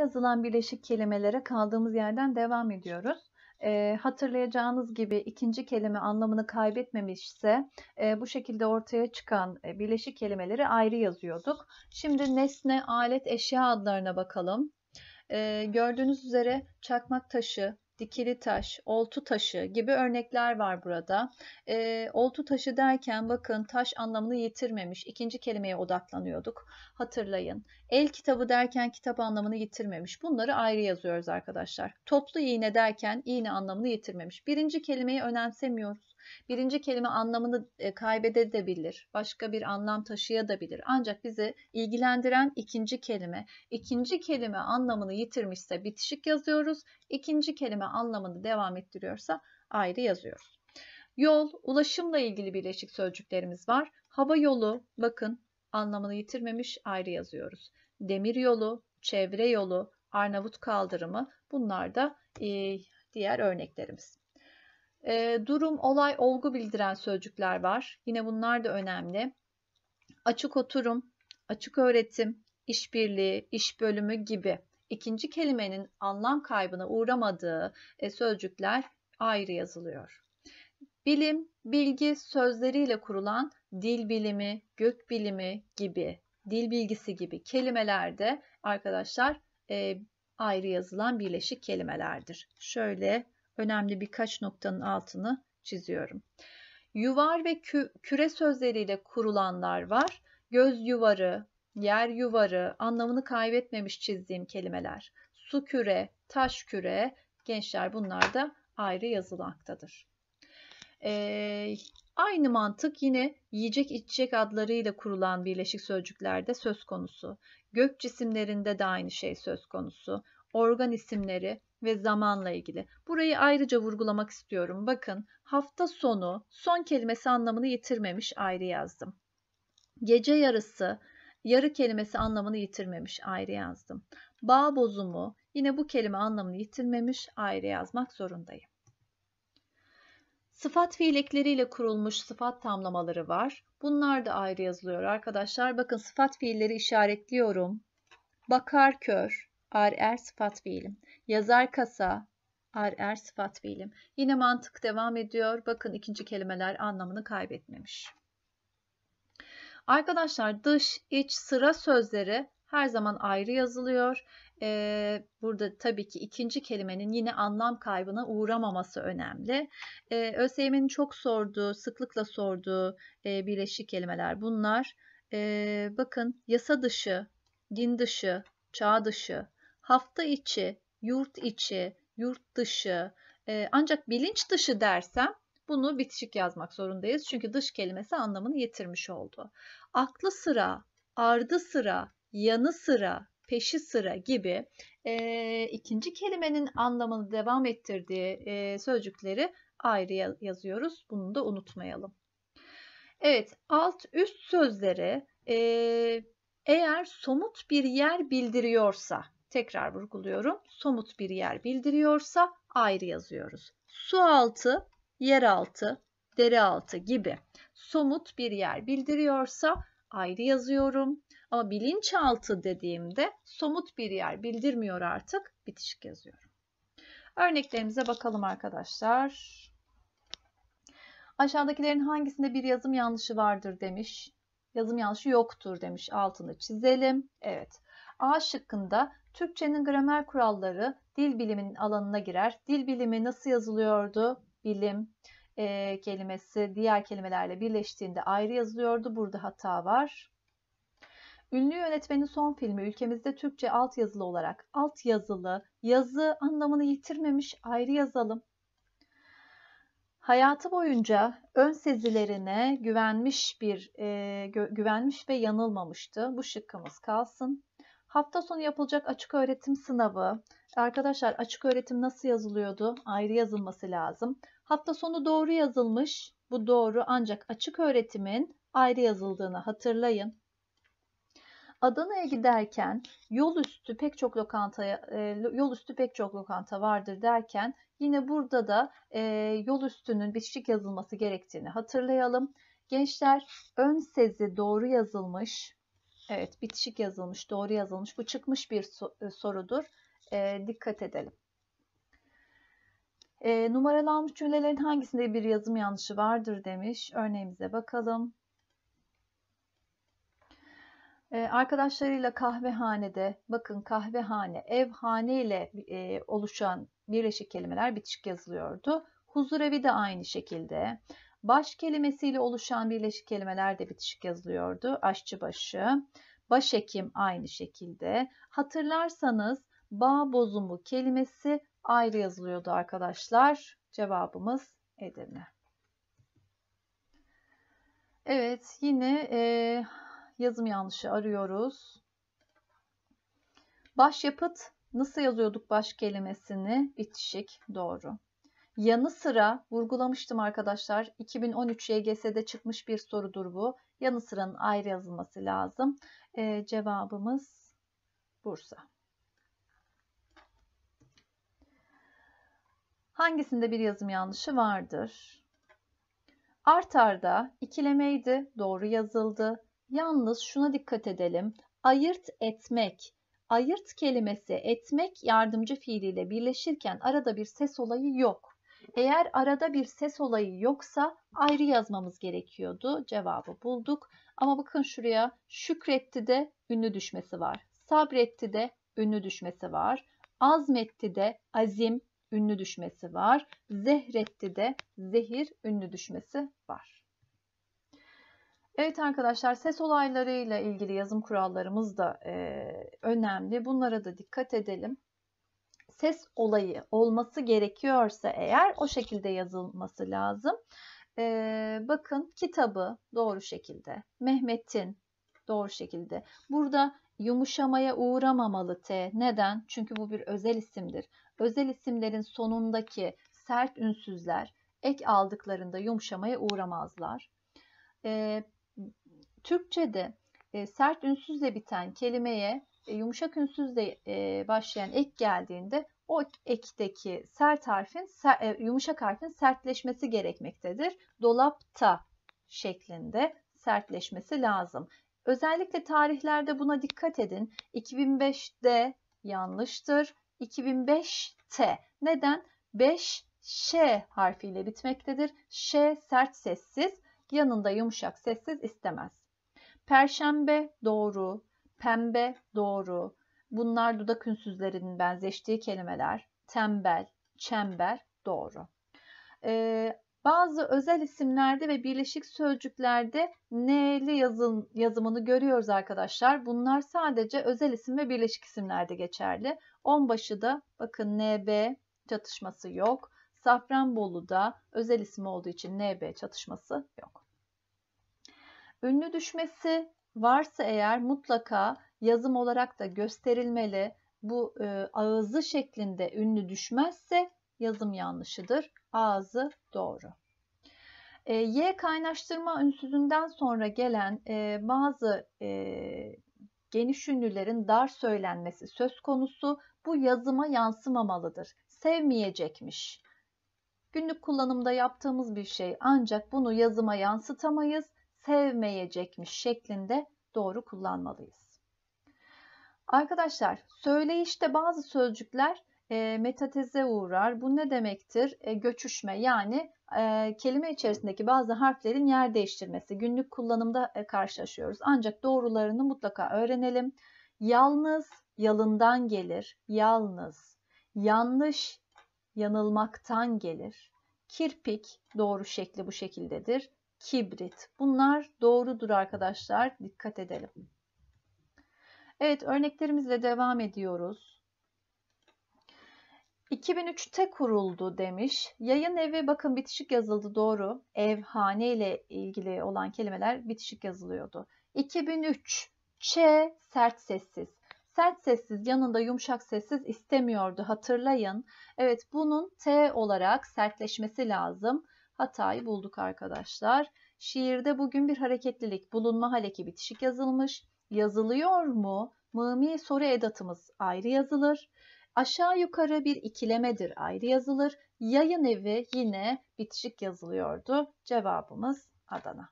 yazılan birleşik kelimelere kaldığımız yerden devam ediyoruz. E, hatırlayacağınız gibi ikinci kelime anlamını kaybetmemişse e, bu şekilde ortaya çıkan e, birleşik kelimeleri ayrı yazıyorduk. Şimdi nesne, alet, eşya adlarına bakalım. E, gördüğünüz üzere çakmak taşı, dikili taş, oltu taşı gibi örnekler var burada. E, oltu taşı derken bakın taş anlamını yitirmemiş. İkinci kelimeye odaklanıyorduk. Hatırlayın. El kitabı derken kitap anlamını yitirmemiş. Bunları ayrı yazıyoruz arkadaşlar. Toplu iğne derken iğne anlamını yitirmemiş. Birinci kelimeyi önemsemiyoruz. Birinci kelime anlamını e, kaybedebilir, başka bir anlam taşıyabilir. Ancak bizi ilgilendiren ikinci kelime. ikinci kelime anlamını yitirmişse bitişik yazıyoruz. İkinci kelime anlamını devam ettiriyorsa ayrı yazıyoruz. Yol, ulaşımla ilgili birleşik sözcüklerimiz var. Hava yolu, bakın anlamını yitirmemiş ayrı yazıyoruz. Demir yolu, çevre yolu, Arnavut kaldırımı bunlar da e, diğer örneklerimiz. E, durum, olay, olgu bildiren sözcükler var. Yine bunlar da önemli. Açık oturum, açık öğretim, işbirliği, iş bölümü gibi ikinci kelimenin anlam kaybına uğramadığı e, sözcükler ayrı yazılıyor. Bilim, bilgi sözleriyle kurulan dil bilimi, gök bilimi gibi, dil bilgisi gibi kelimelerde arkadaşlar e, ayrı yazılan birleşik kelimelerdir. Şöyle önemli birkaç noktanın altını çiziyorum. Yuvar ve kü küre sözleriyle kurulanlar var. Göz yuvarı, yer yuvarı anlamını kaybetmemiş çizdiğim kelimeler. Su küre, taş küre gençler bunlar da ayrı yazılmaktadır. Ee, aynı mantık yine yiyecek içecek adlarıyla kurulan birleşik sözcüklerde söz konusu. Gök cisimlerinde de aynı şey söz konusu. Organ isimleri ve zamanla ilgili. Burayı ayrıca vurgulamak istiyorum. Bakın hafta sonu son kelimesi anlamını yitirmemiş ayrı yazdım. Gece yarısı yarı kelimesi anlamını yitirmemiş ayrı yazdım. Bağ bozumu yine bu kelime anlamını yitirmemiş ayrı yazmak zorundayım. Sıfat fiil kurulmuş sıfat tamlamaları var. Bunlar da ayrı yazılıyor arkadaşlar. Bakın sıfat fiilleri işaretliyorum. Bakar kör, ar er sıfat fiilim. Yazar kasa ar er sıfat fiilim. Yine mantık devam ediyor. Bakın ikinci kelimeler anlamını kaybetmemiş. Arkadaşlar dış, iç, sıra sözleri her zaman ayrı yazılıyor. Ee, burada tabii ki ikinci kelimenin yine anlam kaybına uğramaması önemli. Ee, ÖSYM'nin çok sorduğu, sıklıkla sorduğu e, birleşik kelimeler bunlar. Ee, bakın yasa dışı, din dışı, çağ dışı, hafta içi, yurt içi, yurt dışı e, ancak bilinç dışı dersem bunu bitişik yazmak zorundayız. Çünkü dış kelimesi anlamını yitirmiş oldu. Aklı sıra, ardı sıra, yanı sıra, peşi sıra gibi e, ikinci kelimenin anlamını devam ettirdiği e, sözcükleri ayrı yazıyoruz. Bunu da unutmayalım. Evet, alt üst sözleri e, eğer somut bir yer bildiriyorsa tekrar vurguluyorum. Somut bir yer bildiriyorsa ayrı yazıyoruz. Su altı, yer altı, dere altı gibi somut bir yer bildiriyorsa ayrı yazıyorum. Ama bilinçaltı dediğimde somut bir yer bildirmiyor artık bitişik yazıyorum. Örneklerimize bakalım arkadaşlar. Aşağıdakilerin hangisinde bir yazım yanlışı vardır demiş. Yazım yanlışı yoktur demiş. Altını çizelim. Evet. A şıkkında Türkçenin gramer kuralları dil biliminin alanına girer. Dil bilimi nasıl yazılıyordu? Bilim e, kelimesi diğer kelimelerle birleştiğinde ayrı yazılıyordu. Burada hata var. Ünlü yönetmenin son filmi ülkemizde Türkçe alt yazılı olarak alt yazılı yazı anlamını yitirmemiş ayrı yazalım. Hayatı boyunca ön sezilerine güvenmiş bir e, gö- güvenmiş ve yanılmamıştı. Bu şıkkımız kalsın. Hafta sonu yapılacak açık öğretim sınavı. Arkadaşlar açık öğretim nasıl yazılıyordu? Ayrı yazılması lazım. Hafta sonu doğru yazılmış. Bu doğru ancak açık öğretimin ayrı yazıldığını hatırlayın. Adana'ya giderken yol üstü pek çok lokanta e, yol üstü pek çok lokanta vardır derken yine burada da e, yol üstünün bitişik yazılması gerektiğini hatırlayalım. Gençler ön sezi doğru yazılmış. Evet bitişik yazılmış doğru yazılmış bu çıkmış bir e, sorudur. E, dikkat edelim. E, numaralanmış cümlelerin hangisinde bir yazım yanlışı vardır demiş. Örneğimize bakalım. E, arkadaşlarıyla kahvehanede, bakın kahvehane, evhane ile e, oluşan birleşik kelimeler bitişik yazılıyordu. Huzurevi de aynı şekilde. Baş kelimesiyle oluşan birleşik kelimeler de bitişik yazılıyordu. Aşçıbaşı, başhekim aynı şekilde. Hatırlarsanız bağ bozumu kelimesi ayrı yazılıyordu arkadaşlar. Cevabımız Edirne. Evet yine e, yazım yanlışı arıyoruz. Başyapıt nasıl yazıyorduk baş kelimesini? Bitişik doğru. Yanı sıra vurgulamıştım arkadaşlar 2013 YGS'de çıkmış bir sorudur bu. Yanı sıranın ayrı yazılması lazım. Ee, cevabımız Bursa. Hangisinde bir yazım yanlışı vardır? Artarda ikilemeydi, doğru yazıldı. Yalnız şuna dikkat edelim. Ayırt etmek, ayırt kelimesi etmek yardımcı fiiliyle birleşirken arada bir ses olayı yok. Eğer arada bir ses olayı yoksa ayrı yazmamız gerekiyordu. Cevabı bulduk. Ama bakın şuraya şükretti de ünlü düşmesi var. Sabretti de ünlü düşmesi var. Azmetti de azim ünlü düşmesi var. Zehretti de zehir ünlü düşmesi var. Evet arkadaşlar ses olaylarıyla ilgili yazım kurallarımız da e, önemli. Bunlara da dikkat edelim ses olayı olması gerekiyorsa eğer o şekilde yazılması lazım. Ee, bakın kitabı doğru şekilde, Mehmet'in doğru şekilde. Burada yumuşamaya uğramamalı T. Neden? Çünkü bu bir özel isimdir. Özel isimlerin sonundaki sert ünsüzler ek aldıklarında yumuşamaya uğramazlar. Ee, Türkçe'de e, sert ünsüzle biten kelimeye e, yumuşak ünsüzle e, başlayan ek geldiğinde o ekteki sert harfin e, yumuşak harfin sertleşmesi gerekmektedir. Dolapta şeklinde sertleşmesi lazım. Özellikle tarihlerde buna dikkat edin. 2005'de yanlıştır. 2005'te neden? 5 ş harfiyle bitmektedir. Ş sert sessiz, yanında yumuşak sessiz istemez. Perşembe doğru, pembe, doğru. Bunlar dudak ünsüzlerinin benzeştiği kelimeler. Tembel, çember, doğru. Ee, bazı özel isimlerde ve birleşik sözcüklerde n'li yazım, yazımını görüyoruz arkadaşlar. Bunlar sadece özel isim ve birleşik isimlerde geçerli. Onbaşı da bakın nb çatışması yok. Safranbolu da özel isim olduğu için NB çatışması yok. Ünlü düşmesi varsa eğer mutlaka yazım olarak da gösterilmeli. Bu e, ağızı şeklinde ünlü düşmezse yazım yanlışıdır. Ağzı doğru. E, y kaynaştırma ünsüzünden sonra gelen e, bazı e, geniş ünlülerin dar söylenmesi söz konusu. Bu yazıma yansımamalıdır. Sevmeyecekmiş. Günlük kullanımda yaptığımız bir şey ancak bunu yazıma yansıtamayız sevmeyecekmiş şeklinde doğru kullanmalıyız. Arkadaşlar söyleyişte bazı sözcükler e, metateze uğrar. Bu ne demektir? E, göçüşme yani e, kelime içerisindeki bazı harflerin yer değiştirmesi. Günlük kullanımda e, karşılaşıyoruz. Ancak doğrularını mutlaka öğrenelim. Yalnız yalından gelir. Yalnız. Yanlış yanılmaktan gelir. Kirpik doğru şekli bu şekildedir kibrit. Bunlar doğrudur arkadaşlar. Dikkat edelim. Evet örneklerimizle devam ediyoruz. 2003'te kuruldu demiş. Yayın evi bakın bitişik yazıldı doğru. Evhane ile ilgili olan kelimeler bitişik yazılıyordu. 2003 Ç sert sessiz. Sert sessiz yanında yumuşak sessiz istemiyordu hatırlayın. Evet bunun T olarak sertleşmesi lazım hatayı bulduk arkadaşlar. Şiirde bugün bir hareketlilik bulunma haleki bitişik yazılmış. Yazılıyor mu? Mımi soru edatımız ayrı yazılır. Aşağı yukarı bir ikilemedir ayrı yazılır. Yayın evi yine bitişik yazılıyordu. Cevabımız Adana.